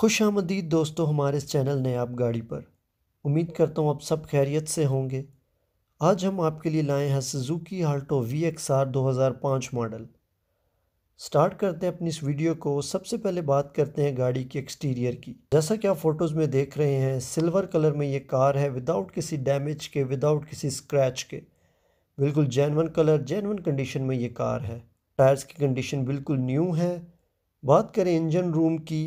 खुश आमदीद दोस्तों हमारे इस चैनल ने आप गाड़ी पर उम्मीद करता हूँ आप सब खैरियत से होंगे आज हम आपके लिए लाए हैं Suzuki Alto V X R दो हज़ार पाँच मॉडल स्टार्ट करते हैं अपनी इस वीडियो को सबसे पहले बात करते हैं गाड़ी के एक्सटीरियर की जैसा कि आप फ़ोटोज़ में देख रहे हैं सिल्वर कलर में ये कार है विदाउट किसी डैमेज के विदाउट किसी स्क्रैच के बिल्कुल जैनवन कलर जैनवन कंडीशन में ये कार है टायर्स की कंडीशन बिल्कुल न्यू है बात करें इंजन रूम की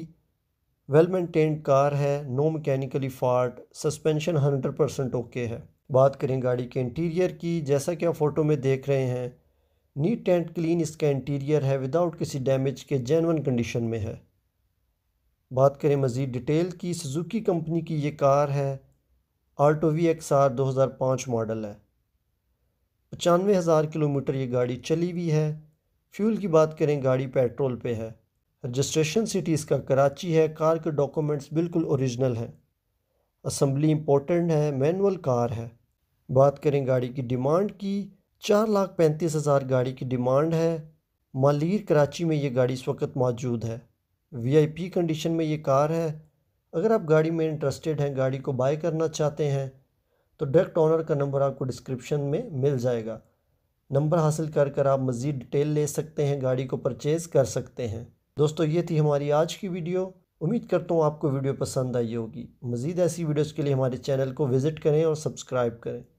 वेल मेंटेन्ड कार है no mechanically fault suspension hundred percent okay है बात करें गाड़ी के इंटीरियर की जैसा कि आप फ़ोटो में देख रहे हैं नीट एंड क्लीन इसका इंटीरियर है विदाउट किसी डैमेज के जेनवन कंडीशन में है बात करें मज़ीद डिटेल की सुजुकी कंपनी की ये कार है आल्टो वी एक्स आर दो हज़ार पाँच मॉडल है पचानवे हज़ार किलोमीटर ये गाड़ी चली हुई है फ्यूल की बात करें गाड़ी पेट्रोल पे है रजिस्ट्रेशन सिटी इसका कराची है कार के डॉक्यूमेंट्स बिल्कुल ओरिजिनल है असम्बली इम्पोर्टेंट है मैनुअल कार है बात करें गाड़ी की डिमांड की चार लाख पैंतीस हज़ार गाड़ी की डिमांड है मालीर कराची में ये गाड़ी इस वक्त मौजूद है वीआईपी कंडीशन में ये कार है अगर आप गाड़ी में इंटरेस्टेड हैं गाड़ी को बाय करना चाहते हैं तो डायरेक्ट ऑनर का नंबर आपको डिस्क्रिप्शन में मिल जाएगा नंबर हासिल कर कर आप मज़ीद डिटेल ले सकते हैं गाड़ी को परचेज़ कर सकते हैं दोस्तों ये थी हमारी आज की वीडियो उम्मीद करता हूँ आपको वीडियो पसंद आई होगी मज़ीद ऐसी वीडियोज़ के लिए हमारे चैनल को विज़िट करें और सब्सक्राइब करें